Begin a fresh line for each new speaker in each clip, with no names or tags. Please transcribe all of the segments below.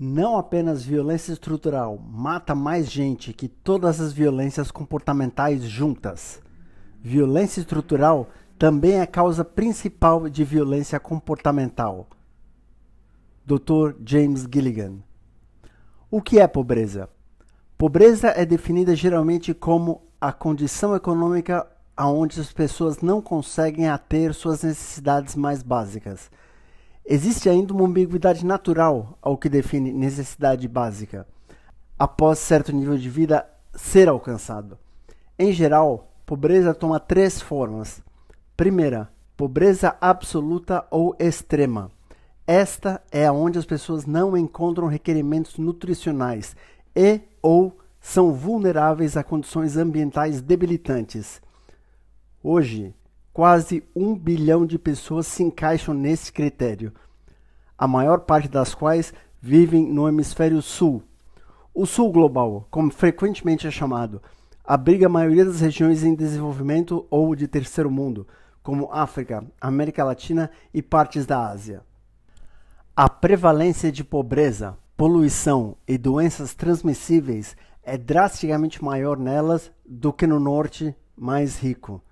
Não apenas violência estrutural mata mais gente que todas as violências comportamentais juntas. Violência estrutural também é a causa principal de violência comportamental. Dr. James Gilligan. O que é pobreza? Pobreza é definida geralmente como a condição econômica aonde as pessoas não conseguem ater suas necessidades mais básicas. Existe ainda uma ambiguidade natural ao que define necessidade básica, após certo nível de vida ser alcançado. Em geral, pobreza toma três formas. Primeira, pobreza absoluta ou extrema. Esta é onde as pessoas não encontram requerimentos nutricionais e ou são vulneráveis a condições ambientais debilitantes. Hoje, quase um bilhão de pessoas se encaixam nesse critério, a maior parte das quais vivem no hemisfério sul. O sul global, como frequentemente é chamado, abriga a maioria das regiões em desenvolvimento ou de terceiro mundo, como África, América Latina e partes da Ásia. A prevalência de pobreza, poluição e doenças transmissíveis é drasticamente maior nelas do que no norte mais rico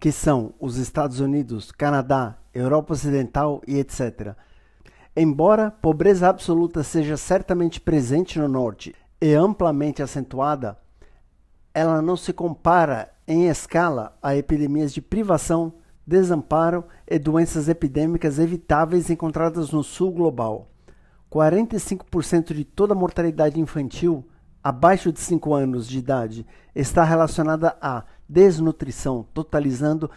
que são os Estados Unidos, Canadá, Europa Ocidental e etc. Embora pobreza absoluta seja certamente presente no Norte e amplamente acentuada, ela não se compara em escala a epidemias de privação, desamparo e doenças epidêmicas evitáveis encontradas no sul global. 45% de toda a mortalidade infantil abaixo de 5 anos de idade está relacionada a desnutrição, totalizando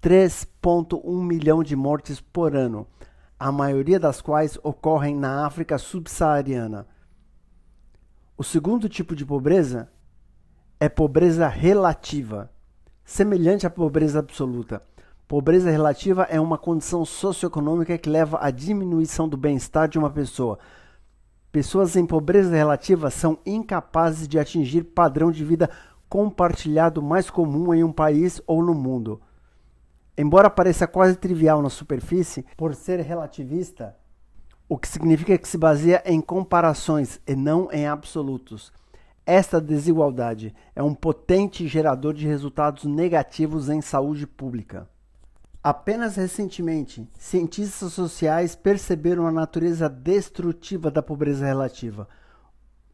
3,1 milhão de mortes por ano, a maioria das quais ocorrem na África subsaariana. O segundo tipo de pobreza é pobreza relativa, semelhante à pobreza absoluta. Pobreza relativa é uma condição socioeconômica que leva à diminuição do bem-estar de uma pessoa. Pessoas em pobreza relativa são incapazes de atingir padrão de vida compartilhado mais comum em um país ou no mundo. Embora pareça quase trivial na superfície, por ser relativista, o que significa que se baseia em comparações e não em absolutos. Esta desigualdade é um potente gerador de resultados negativos em saúde pública. Apenas recentemente, cientistas sociais perceberam a natureza destrutiva da pobreza relativa,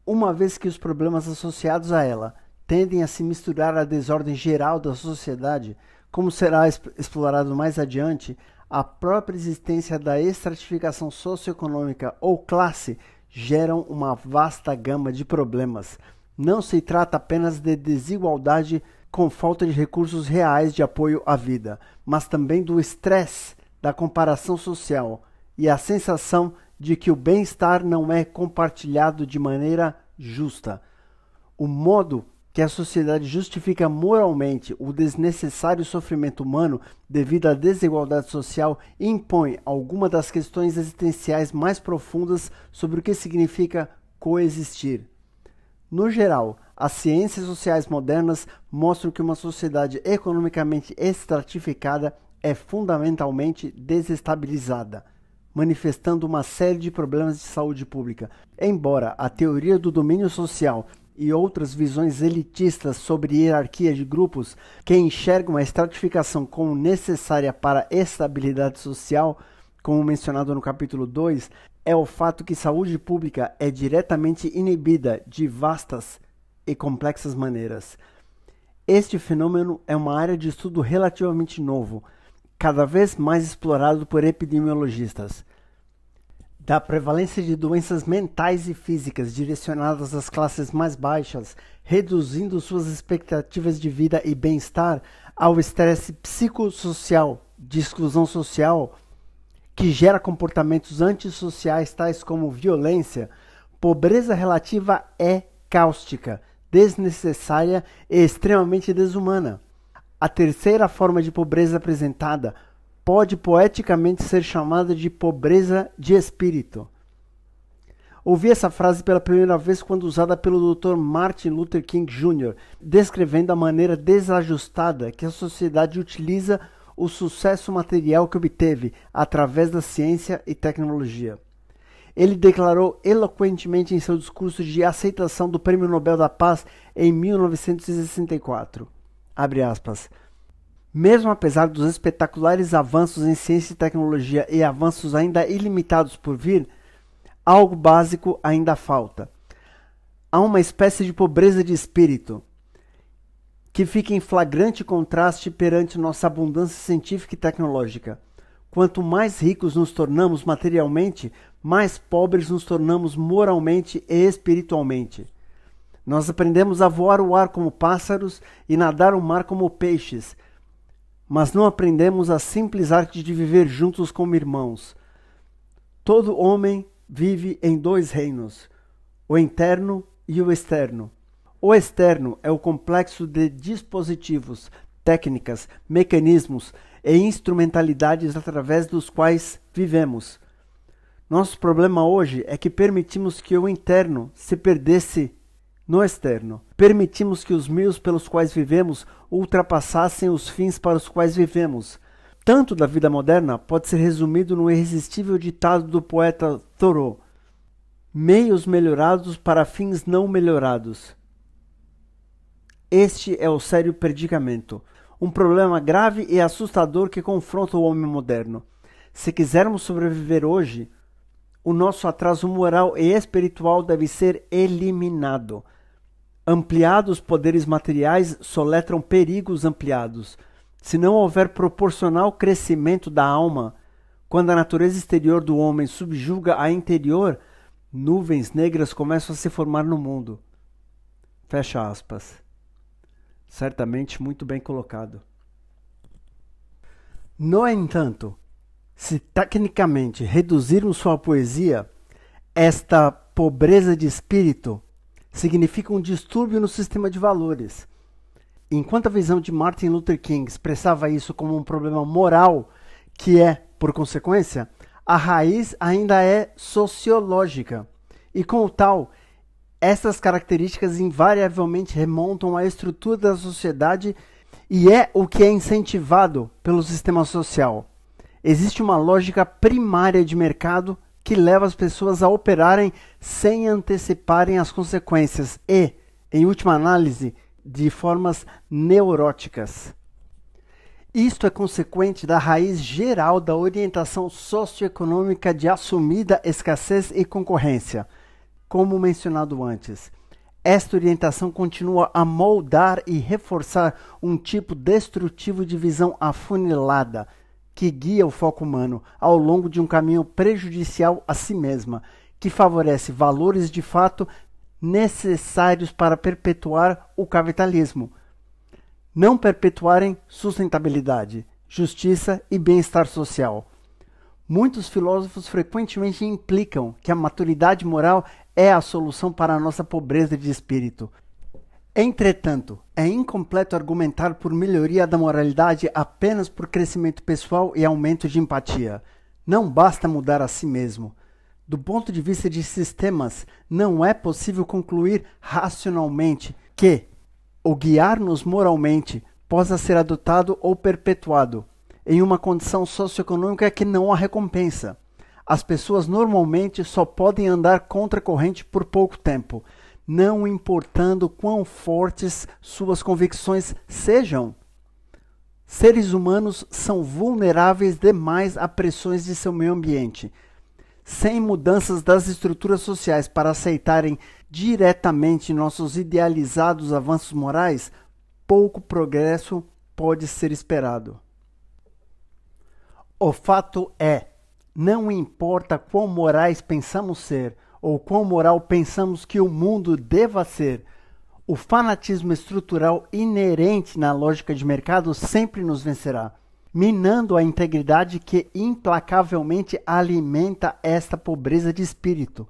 uma vez que os problemas associados a ela, tendem a se misturar à desordem geral da sociedade, como será explorado mais adiante, a própria existência da estratificação socioeconômica ou classe geram uma vasta gama de problemas. Não se trata apenas de desigualdade com falta de recursos reais de apoio à vida, mas também do estresse da comparação social e a sensação de que o bem-estar não é compartilhado de maneira justa. O modo que a sociedade justifica moralmente o desnecessário sofrimento humano devido à desigualdade social e impõe alguma das questões existenciais mais profundas sobre o que significa coexistir. No geral, as ciências sociais modernas mostram que uma sociedade economicamente estratificada é fundamentalmente desestabilizada, manifestando uma série de problemas de saúde pública. Embora a teoria do domínio social e outras visões elitistas sobre hierarquia de grupos que enxergam a estratificação como necessária para a estabilidade social, como mencionado no capítulo 2, é o fato que saúde pública é diretamente inibida de vastas e complexas maneiras. Este fenômeno é uma área de estudo relativamente novo, cada vez mais explorado por epidemiologistas da prevalência de doenças mentais e físicas direcionadas às classes mais baixas, reduzindo suas expectativas de vida e bem-estar ao estresse psicossocial, de exclusão social, que gera comportamentos antissociais tais como violência, pobreza relativa é cáustica, desnecessária e extremamente desumana. A terceira forma de pobreza apresentada, pode poeticamente ser chamada de pobreza de espírito. Ouvi essa frase pela primeira vez quando usada pelo Dr. Martin Luther King Jr., descrevendo a maneira desajustada que a sociedade utiliza o sucesso material que obteve através da ciência e tecnologia. Ele declarou eloquentemente em seu discurso de aceitação do Prêmio Nobel da Paz em 1964. Abre aspas. Mesmo apesar dos espetaculares avanços em ciência e tecnologia e avanços ainda ilimitados por vir, algo básico ainda falta. Há uma espécie de pobreza de espírito que fica em flagrante contraste perante nossa abundância científica e tecnológica. Quanto mais ricos nos tornamos materialmente, mais pobres nos tornamos moralmente e espiritualmente. Nós aprendemos a voar o ar como pássaros e nadar o mar como peixes mas não aprendemos a simples arte de viver juntos como irmãos. Todo homem vive em dois reinos, o interno e o externo. O externo é o complexo de dispositivos, técnicas, mecanismos e instrumentalidades através dos quais vivemos. Nosso problema hoje é que permitimos que o interno se perdesse no externo. Permitimos que os meios pelos quais vivemos ultrapassassem os fins para os quais vivemos. Tanto da vida moderna pode ser resumido no irresistível ditado do poeta Thoreau: meios melhorados para fins não melhorados. Este é o sério predicamento, um problema grave e assustador que confronta o homem moderno. Se quisermos sobreviver hoje, o nosso atraso moral e espiritual deve ser eliminado. Ampliados poderes materiais soletram perigos ampliados. Se não houver proporcional crescimento da alma, quando a natureza exterior do homem subjuga a interior, nuvens negras começam a se formar no mundo. Fecha aspas. Certamente muito bem colocado. No entanto, se tecnicamente reduzirmos sua poesia, esta pobreza de espírito significa um distúrbio no sistema de valores. Enquanto a visão de Martin Luther King expressava isso como um problema moral, que é, por consequência, a raiz ainda é sociológica. E como tal, essas características invariavelmente remontam à estrutura da sociedade e é o que é incentivado pelo sistema social. Existe uma lógica primária de mercado que leva as pessoas a operarem sem anteciparem as consequências e, em última análise, de formas neuróticas. Isto é consequente da raiz geral da orientação socioeconômica de assumida escassez e concorrência, como mencionado antes. Esta orientação continua a moldar e reforçar um tipo destrutivo de visão afunilada, que guia o foco humano ao longo de um caminho prejudicial a si mesma, que favorece valores de fato necessários para perpetuar o capitalismo, não perpetuarem sustentabilidade, justiça e bem-estar social. Muitos filósofos frequentemente implicam que a maturidade moral é a solução para a nossa pobreza de espírito. Entretanto, é incompleto argumentar por melhoria da moralidade apenas por crescimento pessoal e aumento de empatia. Não basta mudar a si mesmo. Do ponto de vista de sistemas, não é possível concluir racionalmente que, ou guiar-nos moralmente, possa ser adotado ou perpetuado em uma condição socioeconômica que não a recompensa. As pessoas normalmente só podem andar contra a corrente por pouco tempo não importando quão fortes suas convicções sejam. Seres humanos são vulneráveis demais a pressões de seu meio ambiente. Sem mudanças das estruturas sociais para aceitarem diretamente nossos idealizados avanços morais, pouco progresso pode ser esperado. O fato é, não importa quão morais pensamos ser, ou quão moral pensamos que o mundo deva ser. O fanatismo estrutural inerente na lógica de mercado sempre nos vencerá, minando a integridade que implacavelmente alimenta esta pobreza de espírito,